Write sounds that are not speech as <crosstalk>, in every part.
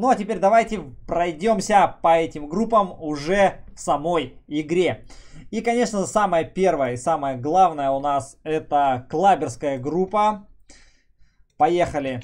Ну а теперь давайте пройдемся по этим группам уже в самой игре. И, конечно, самая первая и самая главная у нас это клаберская группа. Поехали.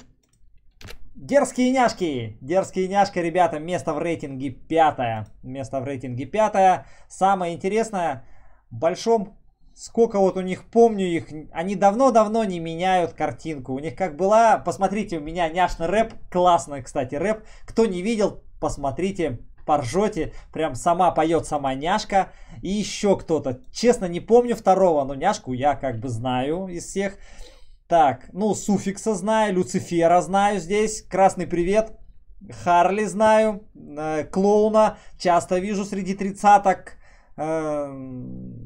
Дерзкие няшки! Дерзкие няшки, ребята, место в рейтинге пятое. Место в рейтинге пятое. Самое интересное, в большом сколько вот у них помню их, они давно-давно не меняют картинку. У них как была, посмотрите, у меня няшный рэп, классный, кстати, рэп. Кто не видел, посмотрите, поржете. Прям сама поет сама няшка и еще кто-то. Честно, не помню второго, но няшку я как бы знаю из всех. Так, ну, суффикса знаю, Люцифера знаю здесь, красный привет. Харли знаю, э, клоуна часто вижу среди тридцаток. Эм,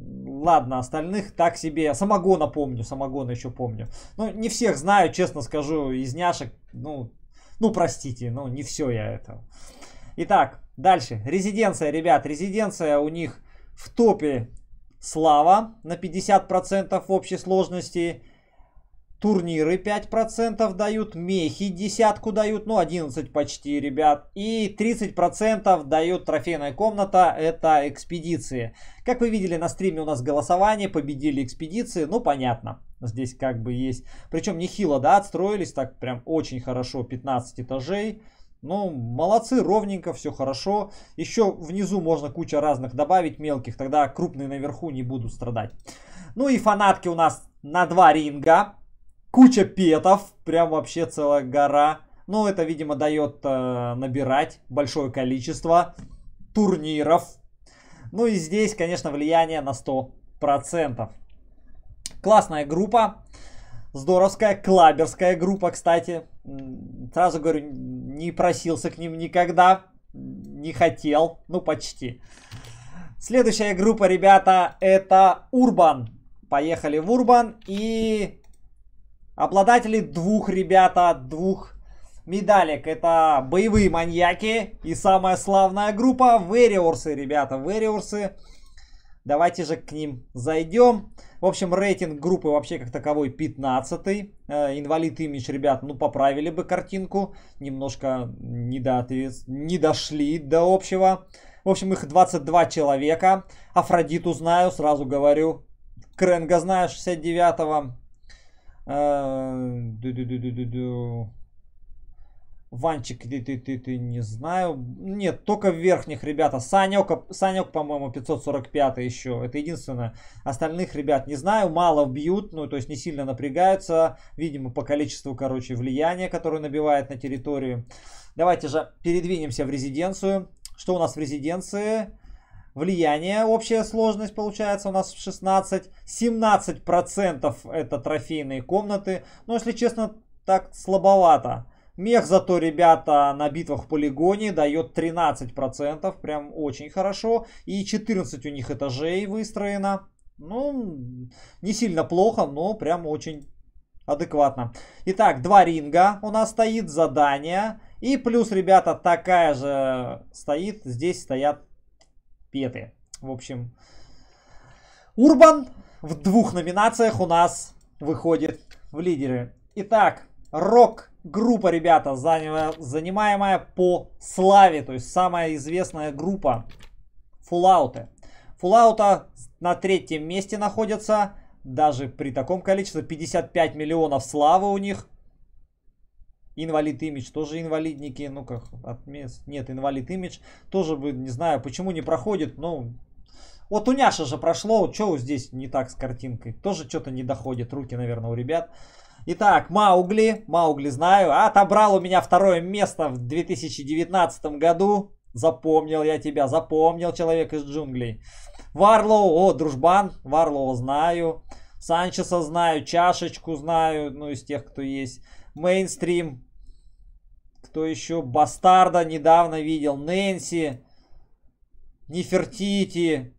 ладно, остальных так себе. Самогона помню, самогона еще помню. Ну, не всех знаю, честно скажу, из няшек, ну, ну, простите, ну, не все я это. Итак, дальше. Резиденция, ребят, резиденция у них в топе Слава на 50% в общей сложности. Турниры 5% дают, мехи десятку дают, ну 11 почти, ребят. И 30% дают трофейная комната, это экспедиции. Как вы видели на стриме у нас голосование, победили экспедиции, ну понятно. Здесь как бы есть, причем нехило, да, отстроились так прям очень хорошо, 15 этажей. Ну, молодцы, ровненько, все хорошо. Еще внизу можно куча разных добавить мелких, тогда крупные наверху не будут страдать. Ну и фанатки у нас на два ринга. Куча петов, прям вообще целая гора. Ну, это, видимо, дает э, набирать большое количество турниров. Ну и здесь, конечно, влияние на 100%. Классная группа. Здоровская, клаберская группа, кстати. Сразу говорю, не просился к ним никогда. Не хотел, ну почти. Следующая группа, ребята, это Урбан. Поехали в Урбан и Обладатели двух, ребята, двух медалек. Это боевые маньяки и самая славная группа Вериорсы, ребята, Вериорсы. Давайте же к ним зайдем. В общем, рейтинг группы вообще как таковой 15 э, Инвалид имидж, ребят, ну поправили бы картинку. Немножко не, до ответ... не дошли до общего. В общем, их 22 человека. Афродиту знаю, сразу говорю. Кренга знаю 69-го. Э, Ванчик, ты, ты, ты, ты, не знаю. Нет, только в верхних, ребята. Санек, Санек по-моему, 545 еще. Это единственное. Остальных ребят не знаю. Мало бьют, ну, то есть не сильно напрягаются. Видимо, по количеству, короче, влияния, которое набивает на территорию. Давайте же передвинемся в резиденцию. Что у нас в резиденции? влияние, общая сложность получается у нас 16, 17% это трофейные комнаты, но если честно, так слабовато. Мех зато, ребята, на битвах в полигоне дает 13%, прям очень хорошо. И 14 у них этажей выстроено. Ну, не сильно плохо, но прям очень адекватно. Итак, два ринга у нас стоит, задание. И плюс, ребята, такая же стоит, здесь стоят петы. В общем, Урбан в двух номинациях у нас выходит в лидеры. Итак, рок-группа, ребята, занимаемая по славе, то есть самая известная группа Фуллауты. Фуллаута на третьем месте находится, даже при таком количестве, 55 миллионов славы у них – Инвалид имидж, тоже инвалидники, ну как, отмес... нет, инвалид имидж, тоже бы, не знаю, почему не проходит, но ну, вот у Няша же прошло, что здесь не так с картинкой? Тоже что-то не доходит, руки, наверное, у ребят. Итак, Маугли, Маугли знаю, отобрал у меня второе место в 2019 году. Запомнил я тебя, запомнил человек из джунглей. Варлоу, о, дружбан, Варлоу знаю. Санчеса знаю, Чашечку знаю, ну, из тех, кто есть мейнстрим. Кто еще? Бастарда недавно видел. Нэнси. Нефертити.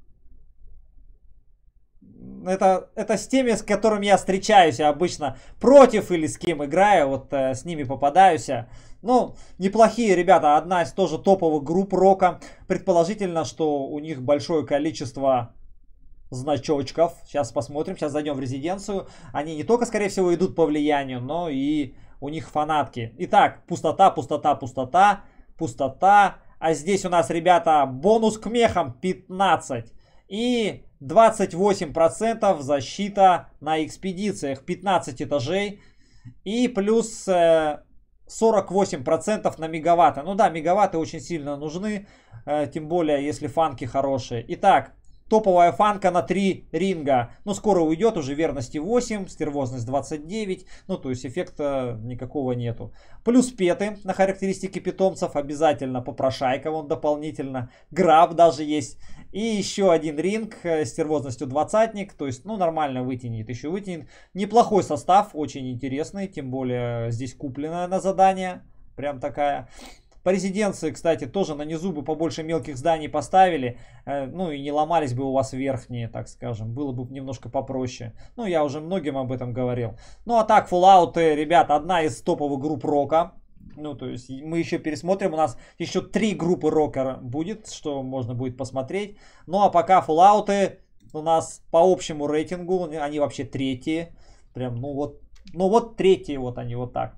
Это, это с теми, с которыми я встречаюсь обычно. Против или с кем играю, вот э, с ними попадаюсь. Ну, неплохие ребята. Одна из тоже топовых групп рока. Предположительно, что у них большое количество значочков. Сейчас посмотрим, сейчас зайдем в резиденцию. Они не только, скорее всего, идут по влиянию, но и у них фанатки. Итак, пустота, пустота, пустота, пустота. А здесь у нас, ребята, бонус к мехам 15. И 28% защита на экспедициях. 15 этажей. И плюс 48% э, на мегаватты. Ну да, мегаватты очень сильно нужны. Э, тем более, если фанки хорошие. Итак, Топовая фанка на 3 ринга. Но ну, скоро уйдет, уже верности 8, стервозность 29. Ну, то есть эффекта никакого нету. Плюс петы на характеристики питомцев. Обязательно попрошайка он дополнительно. Граб даже есть. И еще один ринг э, стервозностью 20. То есть, ну, нормально вытянет, еще вытянет. Неплохой состав, очень интересный. Тем более э, здесь купленное на задание. Прям такая по резиденции, кстати, тоже на низу бы побольше мелких зданий поставили. Э, ну и не ломались бы у вас верхние, так скажем. Было бы немножко попроще. Ну, я уже многим об этом говорил. Ну, а так, Fallout, э, ребят, одна из топовых групп рока. Ну, то есть мы еще пересмотрим, у нас еще три группы рокера будет, что можно будет посмотреть. Ну, а пока Fallout э, у нас по общему рейтингу, они вообще третьи. Прям, ну вот, ну вот третьи вот они вот так.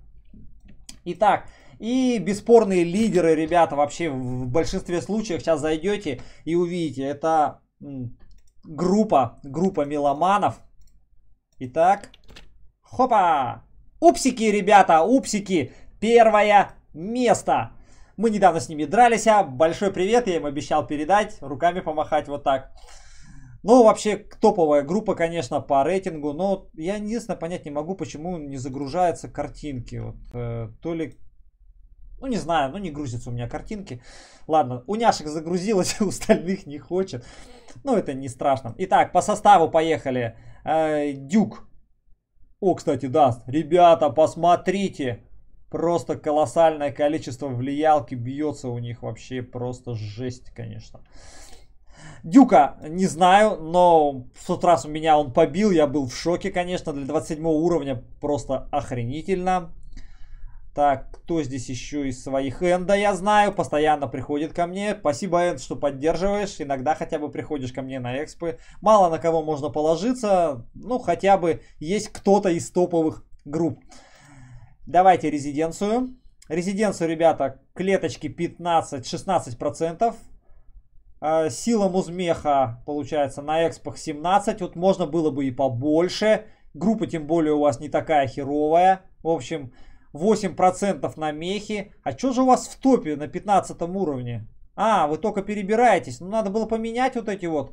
Итак, и бесспорные лидеры, ребята, вообще в большинстве случаев сейчас зайдете и увидите. Это группа, группа меломанов. Итак, хопа! Упсики, ребята, упсики! Первое место! Мы недавно с ними дрались, а большой привет я им обещал передать, руками помахать вот так. Ну, вообще, топовая группа, конечно, по рейтингу, но я единственное понять не могу, почему не загружаются картинки. Вот, э, то ли ну, не знаю, ну не грузятся у меня картинки. Ладно, у няшек загрузилось, <laughs> у остальных не хочет. Ну, это не страшно. Итак, по составу поехали. Э, Дюк. О, кстати, даст. Ребята, посмотрите. Просто колоссальное количество влиялки бьется у них вообще. Просто жесть, конечно. Дюка не знаю, но в тот раз у меня он побил. Я был в шоке, конечно. Для 27 уровня просто охренительно. Так, кто здесь еще из своих? Энда, я знаю, постоянно приходит ко мне. Спасибо, Энд, что поддерживаешь. Иногда хотя бы приходишь ко мне на экспы. Мало на кого можно положиться. Ну, хотя бы есть кто-то из топовых групп. Давайте резиденцию. Резиденцию, ребята, клеточки 15-16%. Сила музмеха, получается, на экспах 17. Вот можно было бы и побольше. Группа, тем более, у вас не такая херовая. В общем, 8% на мехи. А что же у вас в топе на 15 уровне? А, вы только перебираетесь. Ну, надо было поменять вот эти вот.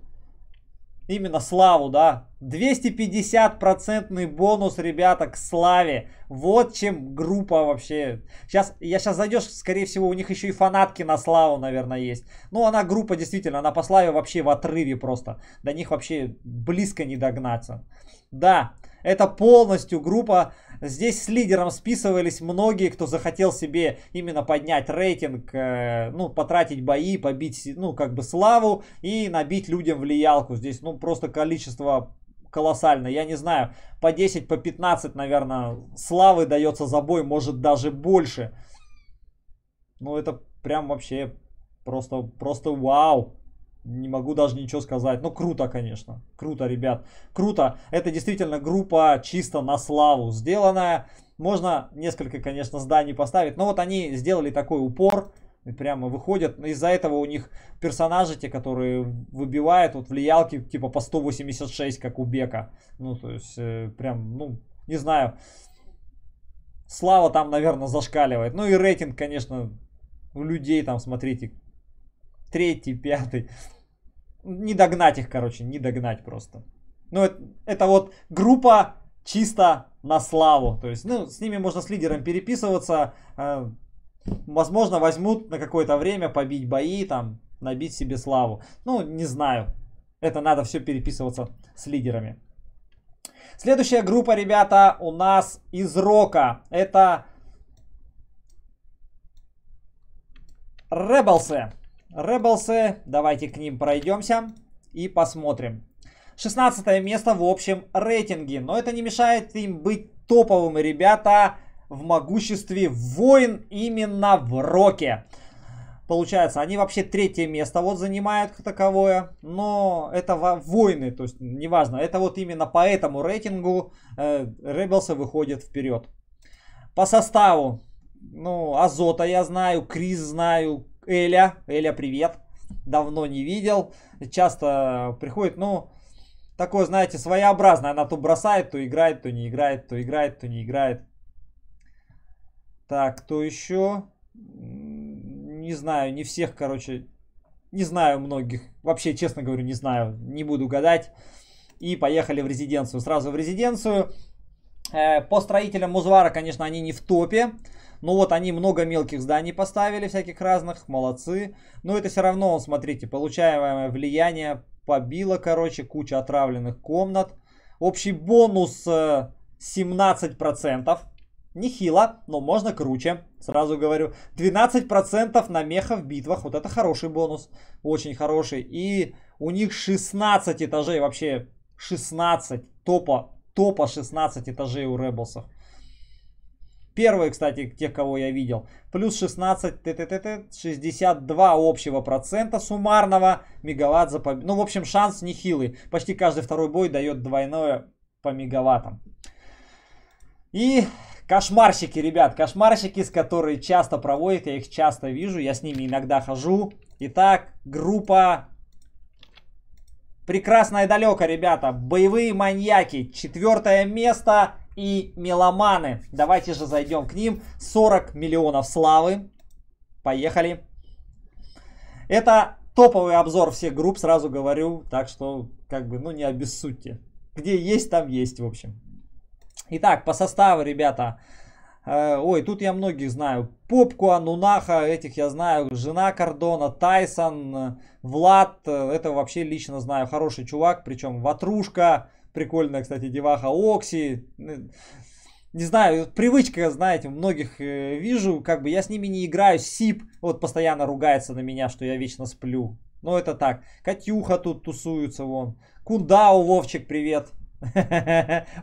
Именно славу, да. 250% бонус, ребята, к славе. Вот чем группа вообще. Сейчас, я сейчас зайдешь, скорее всего, у них еще и фанатки на славу, наверное, есть. Ну, она группа, действительно, она по славе вообще в отрыве просто. До них вообще близко не догнаться. Да, это полностью группа. Здесь с лидером списывались многие, кто захотел себе именно поднять рейтинг, э, ну, потратить бои, побить, ну, как бы славу и набить людям влиялку. Здесь, ну, просто количество колоссально. Я не знаю, по 10, по 15, наверное, славы дается за бой, может даже больше. Ну, это прям вообще просто, просто вау. Не могу даже ничего сказать. но ну, круто, конечно. Круто, ребят. Круто. Это действительно группа чисто на славу сделанная. Можно несколько, конечно, зданий поставить. Но вот они сделали такой упор. И прямо выходят. Из-за этого у них персонажи, те, которые выбивают вот влиялки типа по 186, как у Бека. Ну, то есть, э, прям, ну, не знаю. Слава там, наверное, зашкаливает. Ну и рейтинг, конечно, у людей там, смотрите, третий, пятый. Не догнать их, короче, не догнать просто. Ну, это, это вот группа чисто на славу. То есть, ну, с ними можно с лидером переписываться. Э, возможно, возьмут на какое-то время побить бои, там, набить себе славу. Ну, не знаю. Это надо все переписываться с лидерами. Следующая группа, ребята, у нас из рока. Это Ребелсы. Ребелсы, давайте к ним пройдемся и посмотрим. 16 место в общем рейтинге, но это не мешает им быть топовыми, ребята, в могуществе воин именно в роке. Получается, они вообще третье место вот занимают как таковое, но это воины, то есть неважно, это вот именно по этому рейтингу э, Ребелсы выходят вперед. По составу, ну, Азота я знаю, Крис знаю, Эля. Эля, привет. Давно не видел. Часто приходит, ну, такое, знаете, своеобразное. Она то бросает, то играет, то не играет, то играет, то не играет. Так, кто еще? Не знаю, не всех, короче, не знаю многих. Вообще, честно говорю, не знаю. Не буду гадать. И поехали в резиденцию. Сразу в резиденцию. Э, по строителям Музвара, конечно, они не в топе. Ну вот они много мелких зданий поставили, всяких разных, молодцы. Но это все равно, смотрите, получаемое влияние побило, короче, куча отравленных комнат. Общий бонус 17%. Э, Нехило, но можно круче, сразу говорю. 12% намеха в битвах, вот это хороший бонус, очень хороший. И у них 16 этажей, вообще 16, топа, топа 16 этажей у Rebels'ов. Первые, кстати, тех, кого я видел. Плюс 16, т -т -т т 62 общего процента суммарного мегаватт за победу. Ну, в общем, шанс нехилый. Почти каждый второй бой дает двойное по мегаваттам. И кошмарщики, ребят, кошмарщики, с которыми часто проводят, я их часто вижу, я с ними иногда хожу. Итак, группа Прекрасное далека, ребята. Боевые маньяки. Четвертое место и меломаны. Давайте же зайдем к ним. 40 миллионов славы. Поехали. Это топовый обзор всех групп, сразу говорю. Так что, как бы, ну не обессудьте. Где есть, там есть, в общем. Итак, по составу, ребята. Э, ой, тут я многих знаю. Попку, Анунаха, этих я знаю. Жена Кордона, Тайсон, э, Влад. Э, Это вообще лично знаю. Хороший чувак, причем ватрушка. Прикольная, кстати, деваха. Окси. Не знаю, привычка, знаете, многих э, вижу, как бы я с ними не играю. Сип вот постоянно ругается на меня, что я вечно сплю. Но ну, это так. Катюха тут тусуется вон. Кундау, Вовчик, привет. <laughs>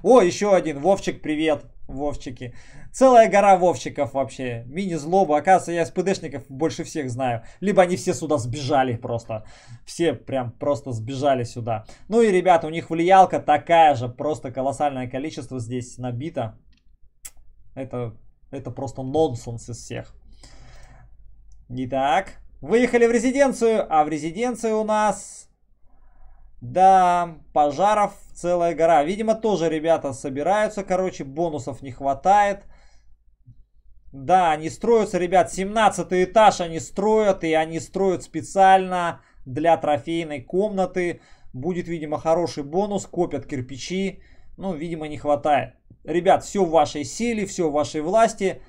О, еще один. Вовчик, привет. Вовчики. Целая гора вовчиков вообще. Мини-злоба. Оказывается, я СПДшников больше всех знаю. Либо они все сюда сбежали просто. Все прям просто сбежали сюда. Ну и, ребята, у них влиялка такая же. Просто колоссальное количество здесь набито. Это, это просто нонсенс из всех. Итак, выехали в резиденцию. А в резиденции у нас... Да, пожаров целая гора. Видимо, тоже ребята собираются. Короче, бонусов не хватает. Да, они строятся, ребят, 17 этаж они строят, и они строят специально для трофейной комнаты. Будет, видимо, хороший бонус, копят кирпичи, ну, видимо, не хватает. Ребят, все в вашей силе, все в вашей власти.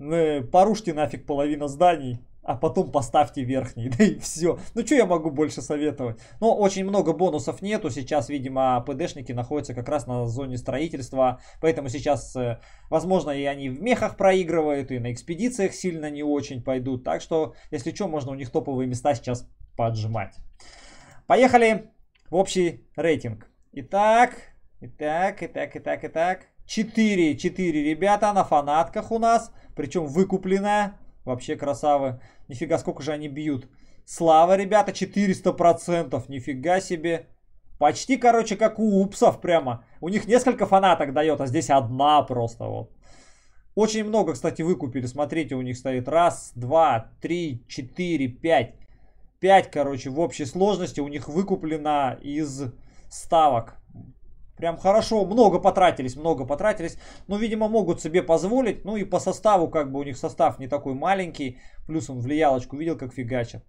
Э, порушьте нафиг половину зданий а потом поставьте верхний, <laughs> да и все. Ну, что я могу больше советовать? Ну, очень много бонусов нету, сейчас, видимо, ПДшники находятся как раз на зоне строительства, поэтому сейчас, э, возможно, и они в мехах проигрывают, и на экспедициях сильно не очень пойдут, так что, если что, можно у них топовые места сейчас поджимать. Поехали в общий рейтинг. Итак, итак, итак, итак, итак. 4, 4 ребята на фанатках у нас, причем выкупленная, вообще красавы. Нифига, сколько же они бьют. Слава, ребята, 400%. Нифига себе. Почти, короче, как у упсов прямо. У них несколько фанаток дает, а здесь одна просто вот. Очень много, кстати, выкупили. Смотрите, у них стоит раз, два, три, четыре, пять. Пять, короче, в общей сложности у них выкуплено из ставок. Прям хорошо, много потратились, много потратились. Но, ну, видимо, могут себе позволить. Ну и по составу, как бы у них состав не такой маленький. Плюс он влиялочку видел, как фигачит.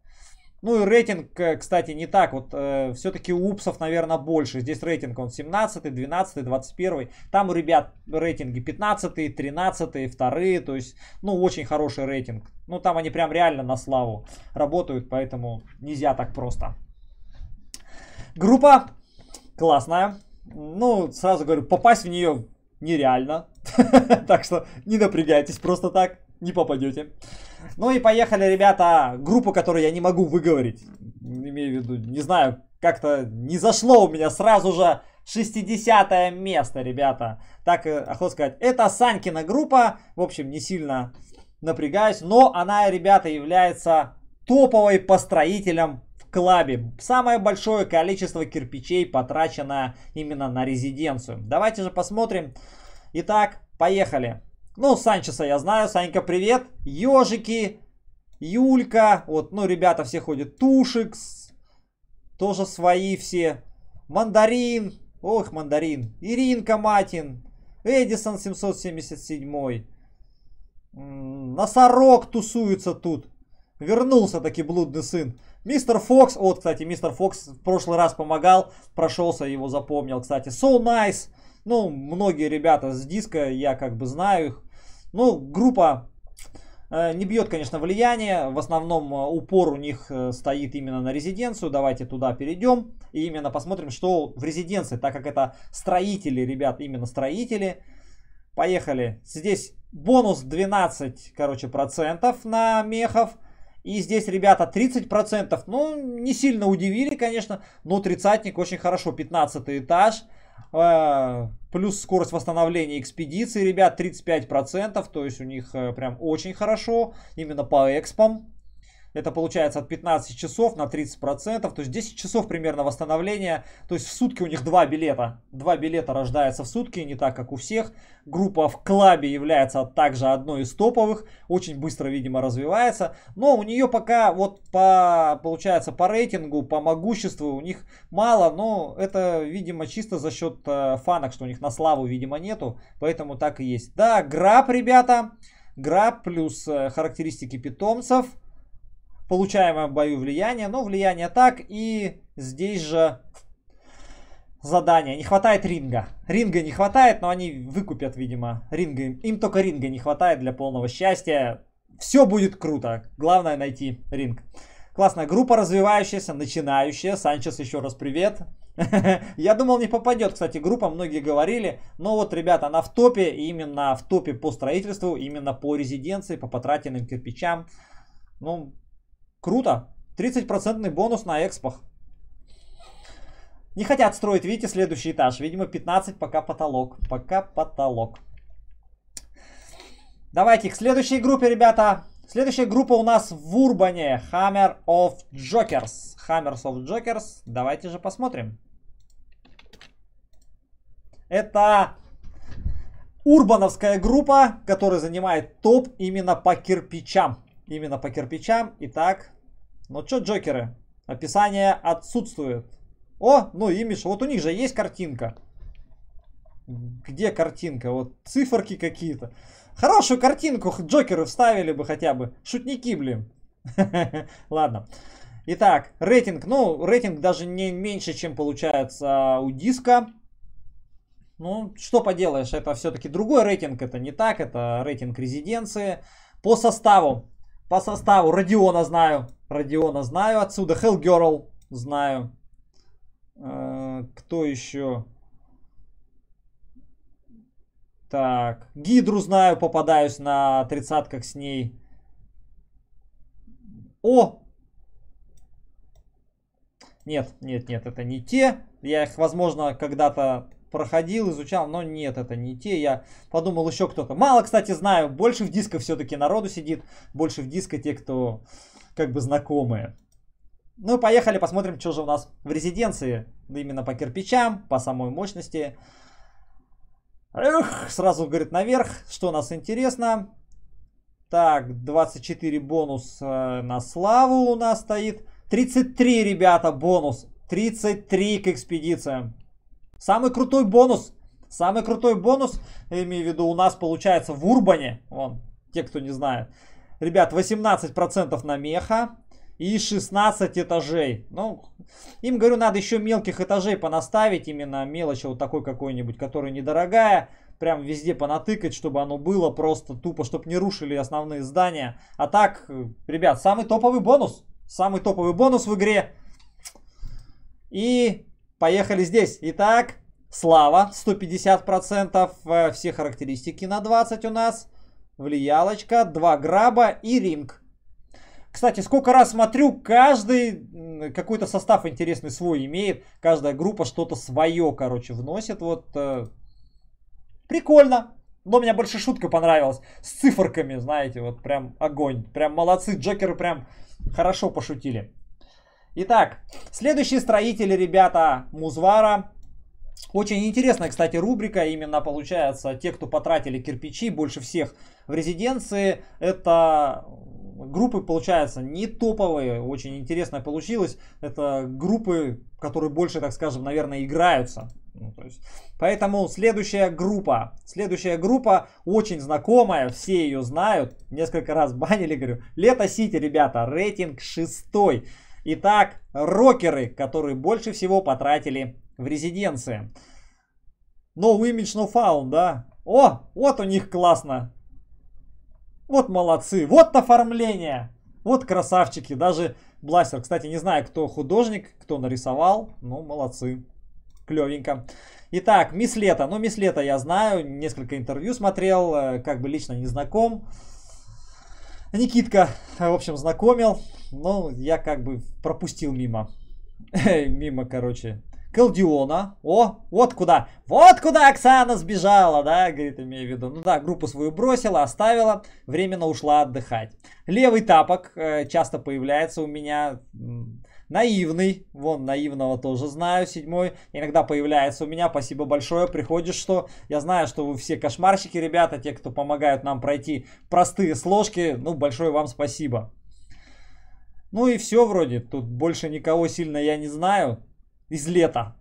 Ну и рейтинг, э, кстати, не так. Вот э, все-таки у упсов, наверное, больше. Здесь рейтинг он 17, 12, 21. Там у ребят рейтинги 15, 13, 2. То есть, ну, очень хороший рейтинг. Ну, там они прям реально на славу работают, поэтому нельзя так просто. Группа классная ну, сразу говорю, попасть в нее нереально. <laughs> так что не напрягайтесь просто так, не попадете. Ну и поехали, ребята, группу, которую я не могу выговорить. Имею в виду, не знаю, как-то не зашло у меня сразу же 60 место, ребята. Так, э, охота сказать, это Санькина группа. В общем, не сильно напрягаюсь, но она, ребята, является топовой построителем клабе. Самое большое количество кирпичей потрачено именно на резиденцию. Давайте же посмотрим. Итак, поехали. Ну, Санчеса я знаю. Санька, привет. Ежики, Юлька. Вот, ну, ребята все ходят. Тушикс. Тоже свои все. Мандарин. Ох, Мандарин. Иринка Матин. Эдисон 777. Носорог тусуется тут. Вернулся таки блудный сын. Мистер Фокс, вот, кстати, мистер Фокс в прошлый раз помогал, прошелся, его запомнил, кстати. So Nice, ну, многие ребята с диска, я как бы знаю их. Ну, группа э, не бьет, конечно, влияние. В основном э, упор у них э, стоит именно на резиденцию. Давайте туда перейдем и именно посмотрим, что в резиденции, так как это строители, ребят, именно строители. Поехали. Здесь бонус 12, короче, процентов на мехов. И здесь, ребята, 30%, ну, не сильно удивили, конечно, но тридцатник очень хорошо, 15 этаж. Э, плюс скорость восстановления экспедиции, ребят, 35%, то есть у них э, прям очень хорошо, именно по экспам. Это получается от 15 часов на 30%, то есть 10 часов примерно восстановления. То есть в сутки у них два билета. Два билета рождается в сутки, не так как у всех. Группа в клабе является также одной из топовых. Очень быстро, видимо, развивается. Но у нее пока вот по, получается по рейтингу, по могуществу у них мало. Но это, видимо, чисто за счет э, фанок, что у них на славу, видимо, нету. Поэтому так и есть. Да, граб, ребята. Граб плюс э, характеристики питомцев – получаемое в бою влияние. но влияние так, и здесь же задание. Не хватает ринга. Ринга не хватает, но они выкупят, видимо, ринга. Им только ринга не хватает для полного счастья. Все будет круто. Главное найти ринг. Классная группа развивающаяся, начинающая. Санчес, еще раз привет. <laughs> Я думал, не попадет, кстати, группа, многие говорили. Но вот, ребята, она в топе, именно в топе по строительству, именно по резиденции, по потраченным кирпичам. Ну, Круто. 30% бонус на экспах. Не хотят строить, видите, следующий этаж. Видимо, 15 пока потолок. Пока потолок. Давайте к следующей группе, ребята. Следующая группа у нас в Урбане. Hammer of Jokers. Hammers of Jokers. Давайте же посмотрим. Это урбановская группа, которая занимает топ именно по кирпичам именно по кирпичам. Итак, ну что, Джокеры? Описание отсутствует. О, ну имидж. Вот у них же есть картинка. Где картинка? Вот циферки какие-то. Хорошую картинку Джокеры вставили бы хотя бы. Шутники, блин. <laughs> Ладно. Итак, рейтинг. Ну, рейтинг даже не меньше, чем получается а, у диска. Ну, что поделаешь, это все-таки другой рейтинг, это не так, это рейтинг резиденции. По составу по составу Родиона знаю. Родиона знаю отсюда. Hellgirl знаю. Э, кто еще? Так, Гидру знаю, попадаюсь на тридцатках с ней. О! Нет, нет, нет, это не те. Я их, возможно, когда-то проходил, изучал, но нет, это не те. Я подумал, еще кто-то. Мало, кстати, знаю, больше в диско все-таки народу сидит, больше в диско те, кто как бы знакомые. Ну, поехали, посмотрим, что же у нас в резиденции. Именно по кирпичам, по самой мощности. Эх, сразу, говорит, наверх. Что у нас интересно? Так, 24 бонус э, на славу у нас стоит. 33, ребята, бонус. 33 к экспедициям. Самый крутой бонус. Самый крутой бонус, я имею в виду, у нас получается в Урбане. Вон, те, кто не знает. Ребят, 18% на меха и 16 этажей. Ну, им, говорю, надо еще мелких этажей понаставить. Именно мелочь вот такой какой-нибудь, которая недорогая. Прям везде понатыкать, чтобы оно было просто тупо, чтобы не рушили основные здания. А так, ребят, самый топовый бонус. Самый топовый бонус в игре. И Поехали здесь. Итак, слава 150%. Э, все характеристики на 20 у нас. Влиялочка, Два граба и ринг. Кстати, сколько раз смотрю, каждый какой-то состав интересный свой имеет. Каждая группа что-то свое, короче, вносит. Вот э, прикольно. Но мне больше шутка понравилась. С циферками, знаете, вот прям огонь. Прям молодцы, Джокеры прям хорошо пошутили. Итак, следующие строители, ребята, Музвара. Очень интересная, кстати, рубрика. Именно получается, те, кто потратили кирпичи больше всех в резиденции, это группы, получается, не топовые. Очень интересно получилось. Это группы, которые больше, так скажем, наверное, играются. Ну, то есть, поэтому следующая группа. Следующая группа очень знакомая, все ее знают. Несколько раз банили, говорю. Лето Сити, ребята, рейтинг шестой. Итак, рокеры, которые больше всего потратили в резиденции. No image, no found, да? О, вот у них классно. Вот молодцы, вот оформление. Вот красавчики, даже бластер. Кстати, не знаю, кто художник, кто нарисовал, но молодцы. Клевенько. Итак, мислета. Ну, мислета я знаю, несколько интервью смотрел, э, как бы лично не знаком. Никитка, в общем, знакомил, но я как бы пропустил мимо. мимо, короче, Калдиона. О, вот куда. Вот куда Оксана сбежала, да, говорит, имею в виду. Ну да, группу свою бросила, оставила, временно ушла отдыхать. Левый тапок э, часто появляется у меня. Наивный, вон наивного тоже знаю, седьмой. Иногда появляется у меня, спасибо большое, приходишь, что я знаю, что вы все кошмарщики, ребята, те, кто помогают нам пройти простые сложки, ну, большое вам спасибо. Ну и все вроде, тут больше никого сильно я не знаю из лета.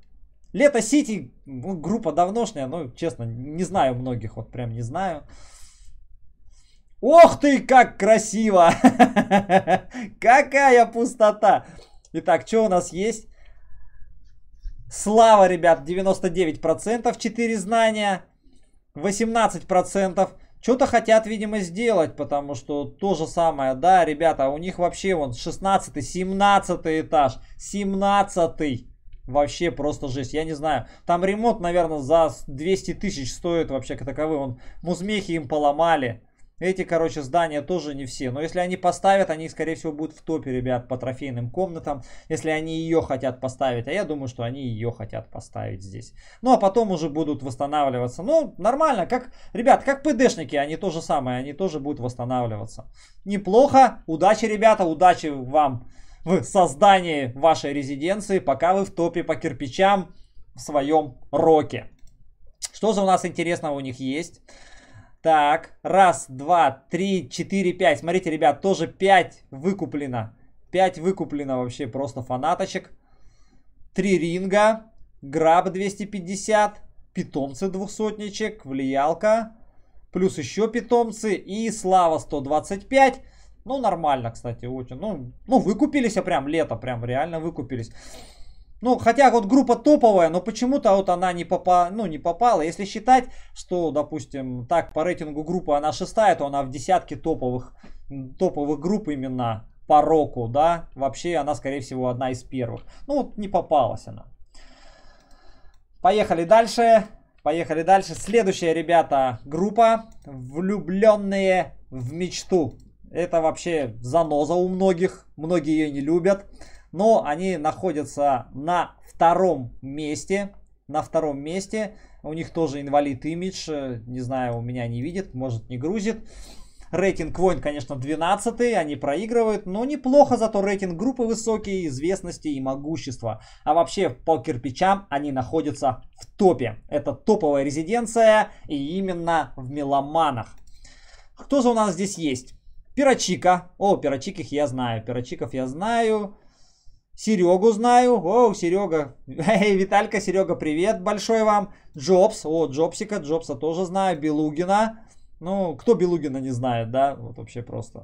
Лето Сити, ну, группа давношняя, ну, честно, не знаю многих, вот прям не знаю. Ох ты, как красиво! <laughs> Какая пустота! Итак, что у нас есть? Слава, ребят, 99%, 4 знания, 18%. Что-то хотят, видимо, сделать, потому что то же самое, да, ребята, у них вообще вон 16 17 этаж, 17 -й. Вообще просто жесть, я не знаю. Там ремонт, наверное, за 200 тысяч стоит вообще как таковой. Он музмехи им поломали. Эти, короче, здания тоже не все. Но если они поставят, они, скорее всего, будут в топе, ребят, по трофейным комнатам. Если они ее хотят поставить. А я думаю, что они ее хотят поставить здесь. Ну, а потом уже будут восстанавливаться. Ну, нормально. Как, ребят, как ПДшники, они то же самое. Они тоже будут восстанавливаться. Неплохо. Удачи, ребята. Удачи вам в создании вашей резиденции, пока вы в топе по кирпичам в своем роке. Что же у нас интересного у них есть? Так, раз, два, три, четыре, пять. Смотрите, ребят, тоже пять выкуплено. Пять выкуплено вообще просто фанаточек. Три ринга. Граб 250. Питомцы двухсотничек. Влиялка. Плюс еще питомцы. И слава 125. Ну, нормально, кстати, очень. Ну, ну выкупились, а прям лето, прям реально выкупились. Ну, хотя вот группа топовая, но почему-то вот она не, попа, ну, не попала. Если считать, что, допустим, так по рейтингу группы она шестая, то она в десятке топовых, топовых групп именно по року, да. Вообще она, скорее всего, одна из первых. Ну, вот не попалась она. Поехали дальше. Поехали дальше. Следующая, ребята, группа «Влюбленные в мечту». Это вообще заноза у многих. Многие ее не любят но они находятся на втором месте. На втором месте у них тоже инвалид имидж, э, не знаю, у меня не видит, может не грузит. Рейтинг войн, конечно, 12 они проигрывают, но неплохо, зато рейтинг группы высокий, известности и могущества. А вообще, по кирпичам они находятся в топе. Это топовая резиденция, и именно в меломанах. Кто же у нас здесь есть? Пирочика. О, пирочиков я знаю, пирочиков я знаю. Серегу знаю. О, Серега. Эй, Виталька, Серега, привет большой вам. Джобс. О, Джобсика, Джобса тоже знаю. Белугина. Ну, кто Белугина не знает, да? Вот вообще просто.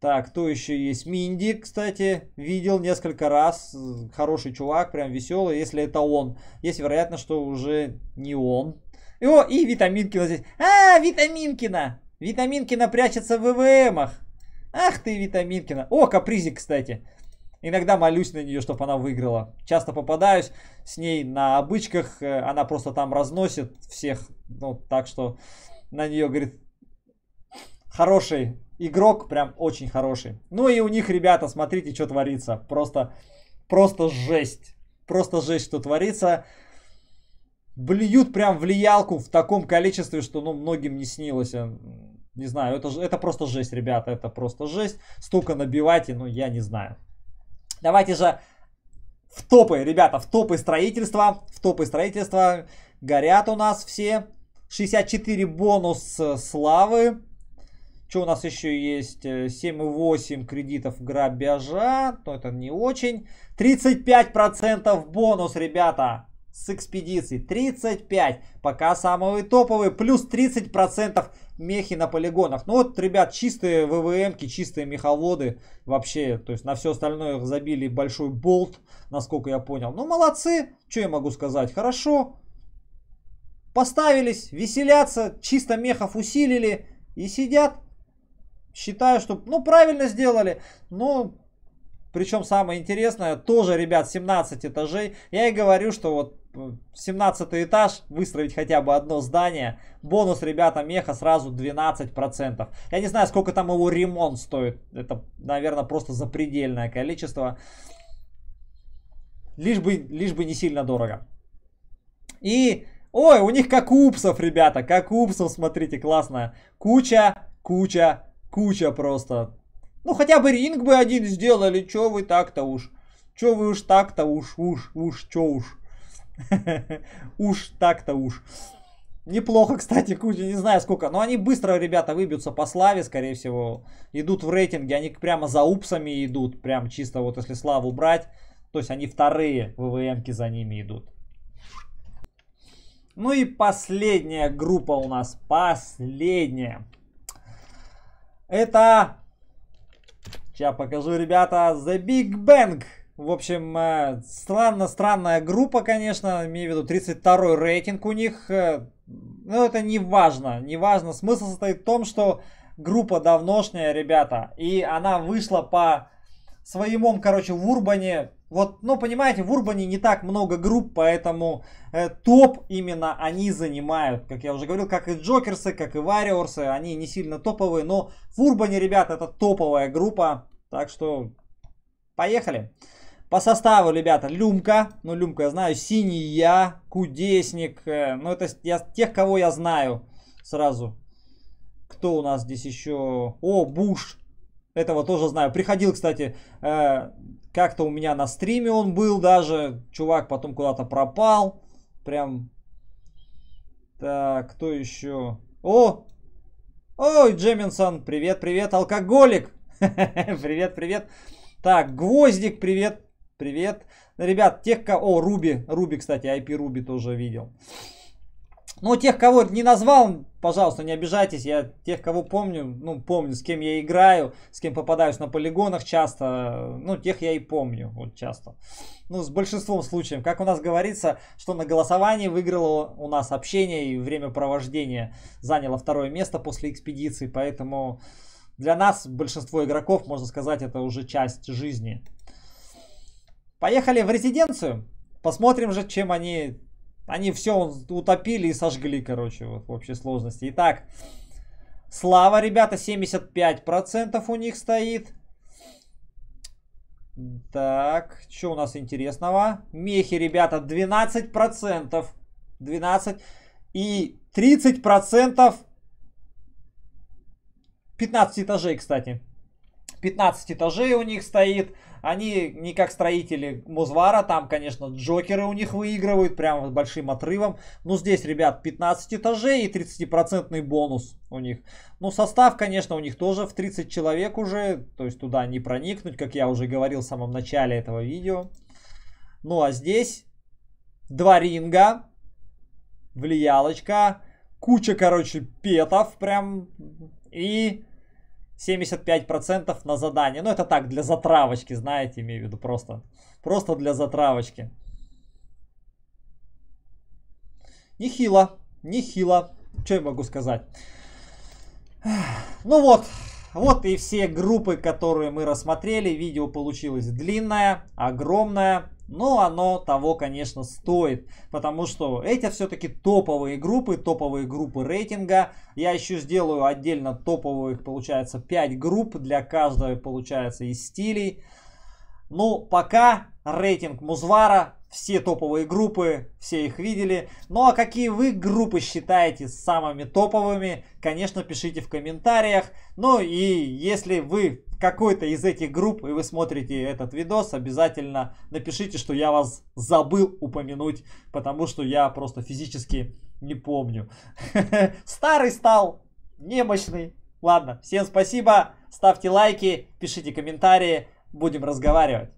Так, кто еще есть? Минди, кстати, видел несколько раз. Хороший чувак, прям веселый, если это он. Есть вероятность, что уже не он. И, о, и Витаминкина здесь. А, Витаминкина! Витаминкина прячется в ВВМах. Ах ты, Витаминкина. О, капризик, кстати. Иногда молюсь на нее, чтобы она выиграла. Часто попадаюсь с ней на обычках, э, она просто там разносит всех. Ну, так что на нее, говорит, хороший игрок, прям очень хороший. Ну и у них, ребята, смотрите, что творится. Просто, просто жесть. Просто жесть, что творится. Блюют прям влиялку в таком количестве, что, ну, многим не снилось. Эм, не знаю, это, это просто жесть, ребята, это просто жесть. Столько набивайте, ну, я не знаю. Давайте же в топы, ребята, в топы строительства. В топы строительства горят у нас все. 64 бонус славы. Что у нас еще есть? 7,8 э, кредитов грабежа. Но это не очень. 35% бонус, ребята, с экспедиции. 35. Пока самые топовые. Плюс 30% мехи на полигонах. Ну вот, ребят, чистые ВВМки, чистые меховоды вообще. То есть на все остальное их забили большой болт, насколько я понял. Ну молодцы, что я могу сказать, хорошо. Поставились, веселятся, чисто мехов усилили и сидят. Считаю, что, ну, правильно сделали, но причем самое интересное, тоже, ребят, 17 этажей. Я и говорю, что вот 17 этаж, выстроить хотя бы одно здание. Бонус, ребята, меха сразу 12%. Я не знаю, сколько там его ремонт стоит. Это, наверное, просто запредельное количество. Лишь бы, лишь бы не сильно дорого. И, ой, у них как упсов, ребята, как упсов, смотрите, классная Куча, куча, куча просто. Ну, хотя бы ринг бы один сделали, чё вы так-то уж. Чё вы уж так-то уж, уж, уж, чё уж. <laughs> Уж так-то уж. Неплохо, кстати, Кузи, не знаю сколько. Но они быстро, ребята, выбьются по славе, скорее всего. Идут в рейтинге, они прямо за упсами идут. Прям чисто вот если славу брать. То есть они вторые ВВМки за ними идут. Ну и последняя группа у нас. Последняя. Это... Сейчас покажу, ребята, The Big Bang. В общем, э, странно-странная группа, конечно, имею в виду 32-й рейтинг у них. Э, но ну, это не важно, не важно. Смысл состоит в том, что группа давношняя, ребята, и она вышла по своему, короче, в Урбане. Вот, ну, понимаете, в Урбане не так много групп, поэтому э, топ именно они занимают. Как я уже говорил, как и Джокерсы, как и Вариорсы, они не сильно топовые, но в Урбане, ребята, это топовая группа. Так что, поехали. Поехали. По составу, ребята, Люмка, ну Люмка я знаю, Синий я, Кудесник, э, ну это я, тех, кого я знаю сразу. Кто у нас здесь еще? О, Буш, этого тоже знаю. Приходил, кстати, э, как-то у меня на стриме он был даже, чувак потом куда-то пропал, прям... Так, кто еще? О! Ой, Джеминсон, привет-привет, алкоголик! Привет-привет. <laughs> Так, Гвоздик, привет. Привет. Ну, ребят, тех, кого... О, Руби. Руби, кстати, IP Руби тоже видел. Ну, тех, кого не назвал, пожалуйста, не обижайтесь. Я тех, кого помню, ну, помню, с кем я играю, с кем попадаюсь на полигонах часто. Ну, тех я и помню, вот часто. Ну, с большинством случаев. Как у нас говорится, что на голосовании выиграло у нас общение и времяпровождение заняло второе место после экспедиции. Поэтому для нас большинство игроков, можно сказать, это уже часть жизни. Поехали в резиденцию. Посмотрим же, чем они... Они все утопили и сожгли, короче, вот, в общей сложности. Итак, Слава, ребята, 75% у них стоит. Так, что у нас интересного? Мехи, ребята, 12%. 12. И 30% 15 этажей, кстати. 15 этажей у них стоит. Они не как строители Музвара, там, конечно, Джокеры у них выигрывают прямо с большим отрывом. Но ну, здесь, ребят, 15 этажей и 30% бонус у них. Ну, состав, конечно, у них тоже в 30 человек уже, то есть туда не проникнуть, как я уже говорил в самом начале этого видео. Ну, а здесь два ринга, влиялочка, куча, короче, петов прям и 75% на задание. Ну, это так, для затравочки, знаете, имею в виду, просто, просто для затравочки. Нехило, нехило. Что я могу сказать? Ну вот, вот и все группы, которые мы рассмотрели. Видео получилось длинное, огромное. Но оно того, конечно, стоит, потому что эти все-таки топовые группы, топовые группы рейтинга. Я еще сделаю отдельно топовых, получается, 5 групп для каждого, получается, из стилей. Ну, пока рейтинг Музвара, все топовые группы, все их видели. Ну а какие вы группы считаете самыми топовыми, конечно, пишите в комментариях. Ну и если вы какой-то из этих групп и вы смотрите этот видос, обязательно напишите, что я вас забыл упомянуть, потому что я просто физически не помню. <laughs> Старый стал, немощный. Ладно, всем спасибо, ставьте лайки, пишите комментарии, будем разговаривать.